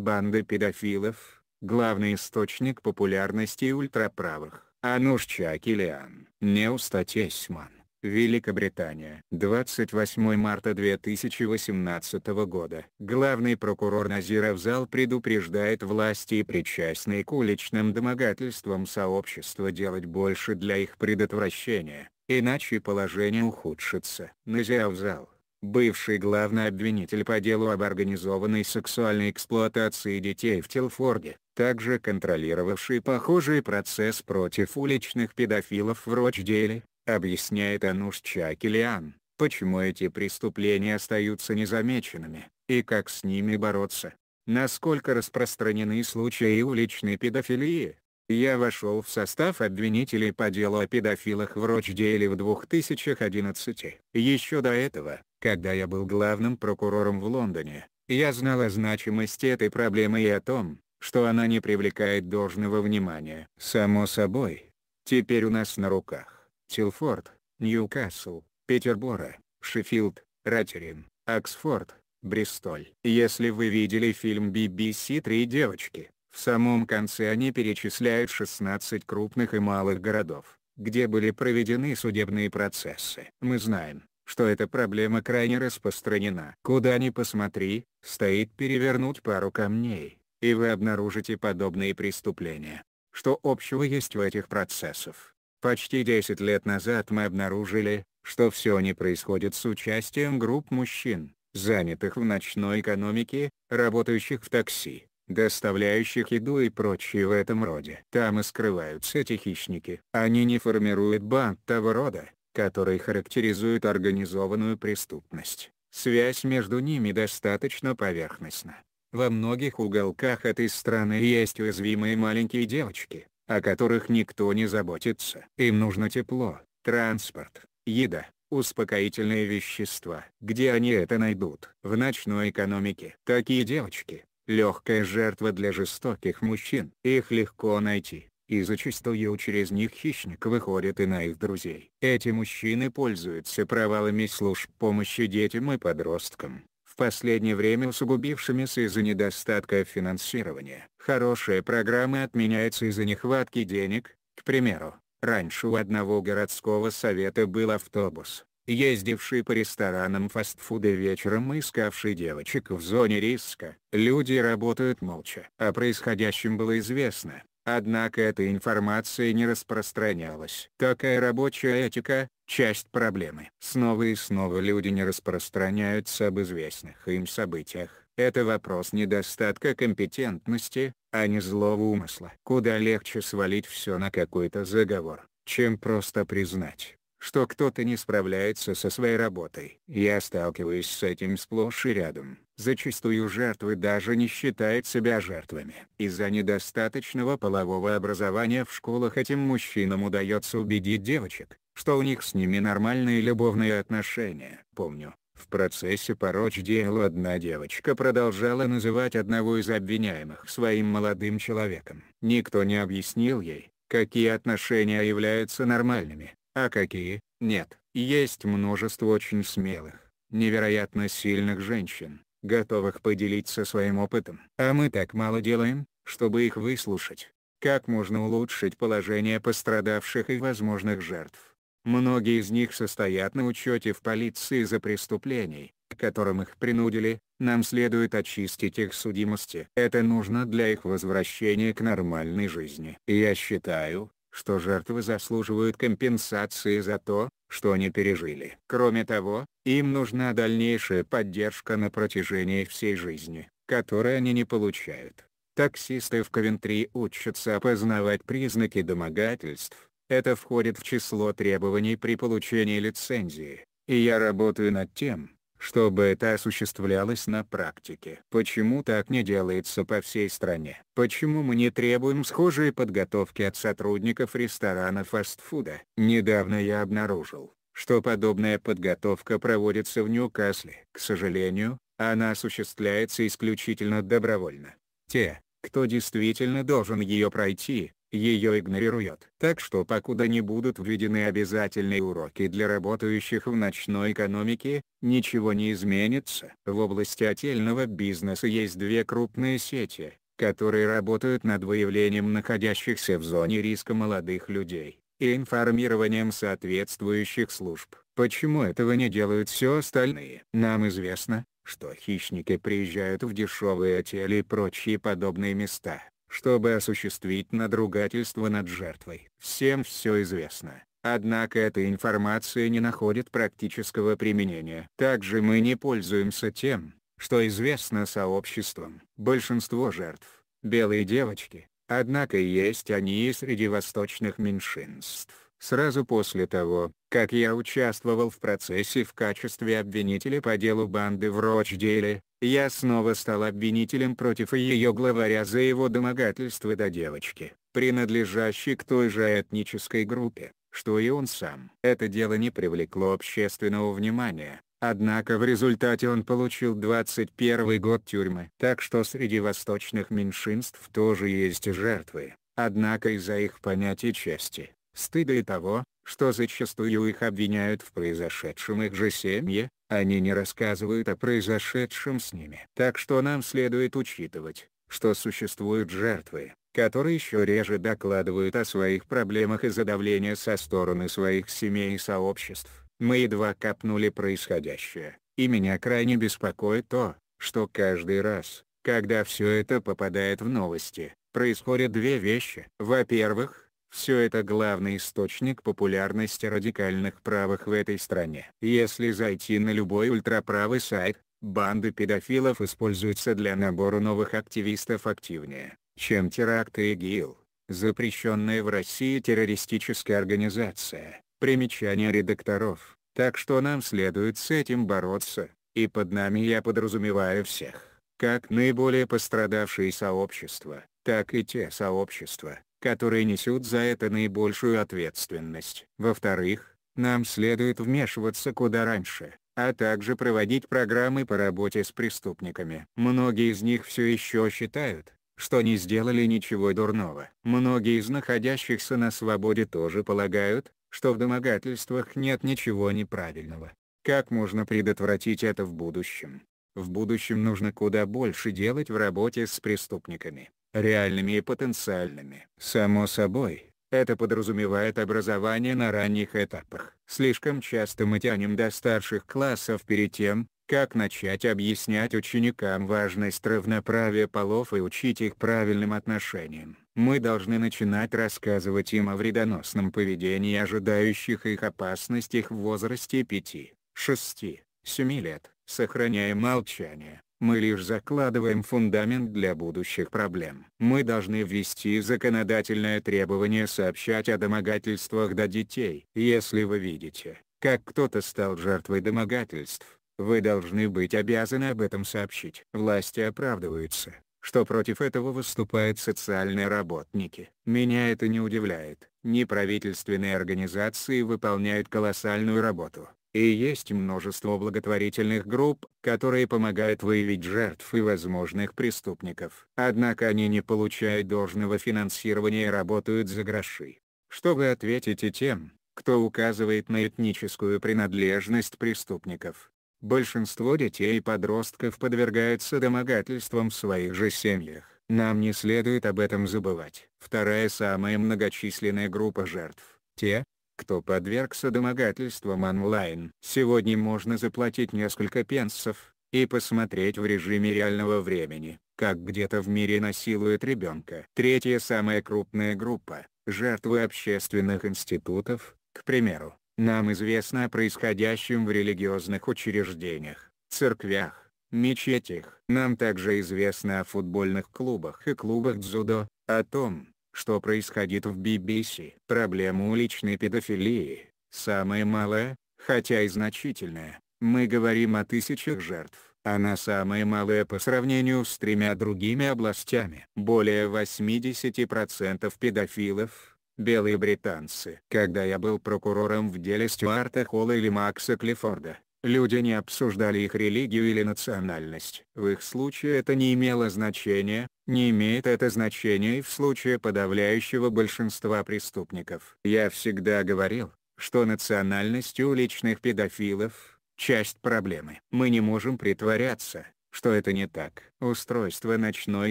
Банда педофилов, главный источник популярности ультраправых. Ануш Чакилиан, Эсман. Великобритания. 28 марта 2018 года. Главный прокурор Назиров зал предупреждает власти и причастные к уличным домогательствам сообщества делать больше для их предотвращения, иначе положение ухудшится. Назиров зал бывший главный обвинитель по делу об организованной сексуальной эксплуатации детей в Телфорде, также контролировавший похожий процесс против уличных педофилов в Рочделе, объясняет Ануш Чакелиан, почему эти преступления остаются незамеченными, и как с ними бороться. Насколько распространены случаи уличной педофилии? Я вошел в состав обвинителей по делу о педофилах в Рочделе в 2011. Еще до этого, когда я был главным прокурором в Лондоне, я знал о значимости этой проблемы и о том, что она не привлекает должного внимания. Само собой. Теперь у нас на руках Тилфорд, Ньюкасл, Петербора, Шеффилд, Ратерин, Оксфорд, Бристоль. Если вы видели фильм BBC «Три девочки», в самом конце они перечисляют 16 крупных и малых городов, где были проведены судебные процессы. Мы знаем, что эта проблема крайне распространена. Куда ни посмотри, стоит перевернуть пару камней, и вы обнаружите подобные преступления. Что общего есть в этих процессов? Почти 10 лет назад мы обнаружили, что все они происходит с участием групп мужчин, занятых в ночной экономике, работающих в такси, доставляющих еду и прочее в этом роде. Там и скрываются эти хищники. Они не формируют банд того рода, которые характеризуют организованную преступность. Связь между ними достаточно поверхностна. Во многих уголках этой страны есть уязвимые маленькие девочки, о которых никто не заботится. Им нужно тепло, транспорт, еда, успокоительные вещества. Где они это найдут? В ночной экономике. Такие девочки – легкая жертва для жестоких мужчин. Их легко найти и зачастую через них хищник выходит и на их друзей. Эти мужчины пользуются провалами служб помощи детям и подросткам, в последнее время усугубившимися из-за недостатка финансирования. Хорошие программы отменяются из-за нехватки денег, к примеру, раньше у одного городского совета был автобус, ездивший по ресторанам фастфуда вечером и искавший девочек в зоне риска. Люди работают молча. О а происходящем было известно, Однако эта информация не распространялась. Какая рабочая этика, часть проблемы. Снова и снова люди не распространяются об известных им событиях. Это вопрос недостатка компетентности, а не злого умысла. Куда легче свалить все на какой-то заговор, чем просто признать, что кто-то не справляется со своей работой. Я сталкиваюсь с этим сплошь и рядом. Зачастую жертвы даже не считают себя жертвами. Из-за недостаточного полового образования в школах этим мужчинам удается убедить девочек, что у них с ними нормальные любовные отношения. Помню, в процессе порочь дела одна девочка продолжала называть одного из обвиняемых своим молодым человеком. Никто не объяснил ей, какие отношения являются нормальными а какие – нет. Есть множество очень смелых, невероятно сильных женщин, готовых поделиться своим опытом. А мы так мало делаем, чтобы их выслушать. Как можно улучшить положение пострадавших и возможных жертв? Многие из них состоят на учете в полиции за преступлений, к которым их принудили, нам следует очистить их судимости. Это нужно для их возвращения к нормальной жизни. Я считаю, что жертвы заслуживают компенсации за то, что они пережили. Кроме того, им нужна дальнейшая поддержка на протяжении всей жизни, которой они не получают. Таксисты в Ковентри учатся опознавать признаки домогательств, это входит в число требований при получении лицензии, и я работаю над тем, чтобы это осуществлялось на практике. Почему так не делается по всей стране? Почему мы не требуем схожей подготовки от сотрудников ресторана фастфуда? Недавно я обнаружил, что подобная подготовка проводится в Ньюкасле. К сожалению, она осуществляется исключительно добровольно. Те, кто действительно должен ее пройти, ее игнорирует. Так что покуда не будут введены обязательные уроки для работающих в ночной экономике, ничего не изменится. В области отельного бизнеса есть две крупные сети, которые работают над выявлением находящихся в зоне риска молодых людей и информированием соответствующих служб. Почему этого не делают все остальные? Нам известно, что хищники приезжают в дешевые отели и прочие подобные места, чтобы осуществить надругательство над жертвой. Всем все известно. Однако эта информация не находит практического применения. Также мы не пользуемся тем, что известно сообществом. Большинство жертв – белые девочки, однако есть они и среди восточных меньшинств. Сразу после того, как я участвовал в процессе в качестве обвинителя по делу банды в Рочделе, я снова стал обвинителем против ее главаря за его домогательство до девочки, принадлежащей к той же этнической группе, что и он сам. Это дело не привлекло общественного внимания, Однако в результате он получил 21 год тюрьмы. Так что среди восточных меньшинств тоже есть жертвы, однако из-за их понятия чести, стыда и того, что зачастую их обвиняют в произошедшем их же семье, они не рассказывают о произошедшем с ними. Так что нам следует учитывать, что существуют жертвы, которые еще реже докладывают о своих проблемах из-за давления со стороны своих семей и сообществ. Мы едва копнули происходящее, и меня крайне беспокоит то, что каждый раз, когда все это попадает в новости, происходят две вещи. Во-первых, все это главный источник популярности радикальных правых в этой стране. Если зайти на любой ультраправый сайт, банды педофилов используются для набора новых активистов активнее, чем теракты ИГИЛ, запрещенная в России террористическая организация. Примечание редакторов. Так что нам следует с этим бороться, и под нами я подразумеваю всех, как наиболее пострадавшие сообщества, так и те сообщества, которые несут за это наибольшую ответственность. Во-вторых, нам следует вмешиваться куда раньше, а также проводить программы по работе с преступниками. Многие из них все еще считают, что не сделали ничего дурного. Многие из находящихся на свободе тоже полагают, что в домогательствах нет ничего неправильного. Как можно предотвратить это в будущем? В будущем нужно куда больше делать в работе с преступниками реальными и потенциальными. Само собой, это подразумевает образование на ранних этапах. Слишком часто мы тянем до старших классов перед тем, как начать объяснять ученикам важность равноправия полов и учить их правильным отношениям. Мы должны начинать рассказывать им о вредоносном поведении ожидающих их опасностях в возрасте 5, 6, 7 лет, сохраняя молчание мы лишь закладываем фундамент для будущих проблем. Мы должны ввести законодательное требование сообщать о домогательствах до детей. Если вы видите, как кто-то стал жертвой домогательств, вы должны быть обязаны об этом сообщить. Власти оправдываются, что против этого выступают социальные работники. Меня это не удивляет. Неправительственные организации выполняют колоссальную работу. И есть множество благотворительных групп, которые помогают выявить жертв и возможных преступников. Однако они не получают должного финансирования и работают за гроши. Что вы ответите тем, кто указывает на этническую принадлежность преступников? Большинство детей и подростков подвергаются домогательствам в своих же семьях. Нам не следует об этом забывать. Вторая самая многочисленная группа жертв – те, кто подвергся домогательствам онлайн. Сегодня можно заплатить несколько пенсов, и посмотреть в режиме реального времени, как где-то в мире насилуют ребенка. Третья самая крупная группа – жертвы общественных институтов, к примеру, нам известно о происходящем в религиозных учреждениях, церквях, мечетях. Нам также известно о футбольных клубах и клубах дзюдо, о том, что происходит в BBC. Проблема уличной педофилии, самая малая, хотя и значительная, мы говорим о тысячах жертв. Она самая малая по сравнению с тремя другими областями. Более 80% педофилов – белые британцы. Когда я был прокурором в деле Стюарта Холла или Макса Клиффорда, люди не обсуждали их религию или национальность. В их случае это не имело значения, не имеет это значения и в случае подавляющего большинства преступников. Я всегда говорил, что национальность у личных педофилов – часть проблемы. Мы не можем притворяться, что это не так. Устройство ночной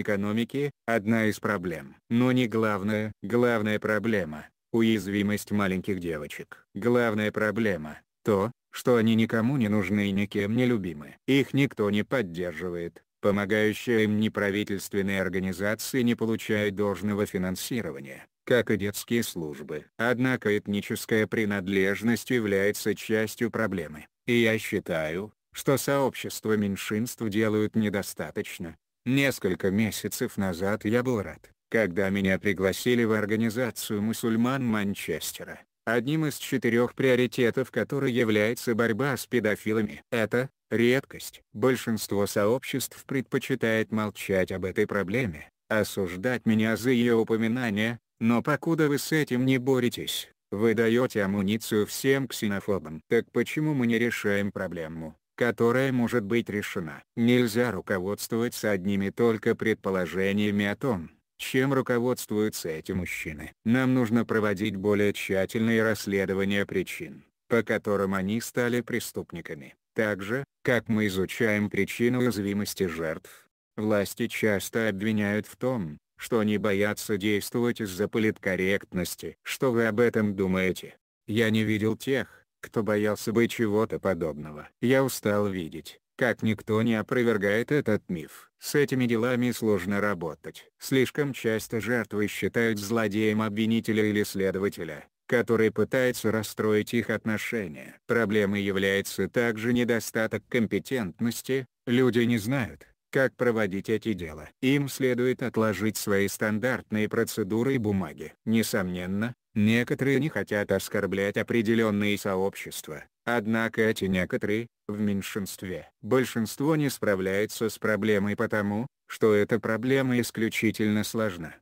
экономики – одна из проблем. Но не главная. Главная проблема – уязвимость маленьких девочек. Главная проблема – то, что они никому не нужны и никем не любимы. Их никто не поддерживает, помогающие им неправительственные организации не получают должного финансирования, как и детские службы. Однако этническая принадлежность является частью проблемы, и я считаю, что сообщества меньшинств делают недостаточно. Несколько месяцев назад я был рад, когда меня пригласили в организацию мусульман Манчестера, Одним из четырех приоритетов которой является борьба с педофилами. Это редкость. Большинство сообществ предпочитает молчать об этой проблеме, осуждать меня за ее упоминание, но покуда вы с этим не боретесь, вы даете амуницию всем ксенофобам. Так почему мы не решаем проблему, которая может быть решена? Нельзя руководствоваться одними только предположениями о том, чем руководствуются эти мужчины. Нам нужно проводить более тщательные расследования причин, по которым они стали преступниками. Также, как мы изучаем причину уязвимости жертв, власти часто обвиняют в том, что они боятся действовать из-за политкорректности. Что вы об этом думаете? Я не видел тех, кто боялся бы чего-то подобного. Я устал видеть, как никто не опровергает этот миф, с этими делами сложно работать. Слишком часто жертвы считают злодеем обвинителя или следователя, который пытается расстроить их отношения. Проблемой является также недостаток компетентности, люди не знают, как проводить эти дела. Им следует отложить свои стандартные процедуры и бумаги. Несомненно, некоторые не хотят оскорблять определенные сообщества, Однако эти некоторые, в меньшинстве. Большинство не справляется с проблемой потому, что эта проблема исключительно сложна.